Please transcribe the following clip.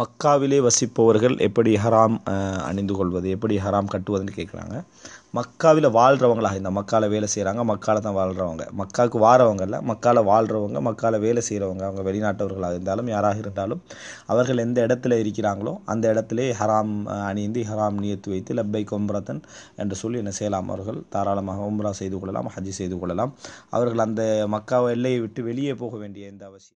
மக்காவிலே வசிப்பவர்கள் எப்படி ஹராம் அணிந்து கொள்வது எப்படி ஹராம் கட்டுவதுன்னு கேட்குறாங்க மக்காவில் வாழ்கிறவங்களாக இந்த மக்காவில் வேலை செய்கிறாங்க மக்காவில் தான் வாழ்கிறவங்க மக்காவுக்கு வாரவங்க இல்லை மக்காவில் வாழ்கிறவங்க மக்காவில் வேலை செய்கிறவங்க அவங்க வெளிநாட்டவர்களாக இருந்தாலும் யாராக இருந்தாலும் அவர்கள் எந்த இடத்துல இருக்கிறாங்களோ அந்த இடத்துல ஹராம் அணிந்து ஹராம் நியத்து வைத்து லப்பை கொம்ரத்தன் என்று சொல்லி என்ன செய்யலாம் அவர்கள் தாராளமாக உம்ரா செய்து கொள்ளலாம் ஹஜ்ஜி செய்து கொள்ளலாம் அவர்கள் அந்த மக்காவை எல்லையை விட்டு வெளியே போக வேண்டிய எந்த அவசியம்